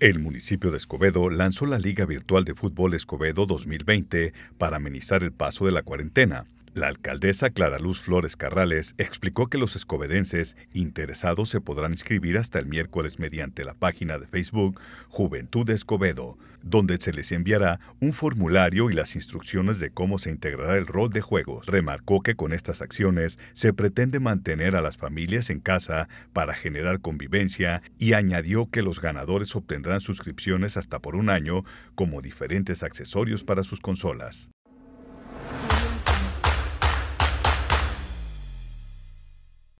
El municipio de Escobedo lanzó la Liga Virtual de Fútbol Escobedo 2020 para amenizar el paso de la cuarentena. La alcaldesa Clara Luz Flores Carrales explicó que los escobedenses interesados se podrán inscribir hasta el miércoles mediante la página de Facebook Juventud Escobedo, donde se les enviará un formulario y las instrucciones de cómo se integrará el rol de juegos. Remarcó que con estas acciones se pretende mantener a las familias en casa para generar convivencia y añadió que los ganadores obtendrán suscripciones hasta por un año como diferentes accesorios para sus consolas.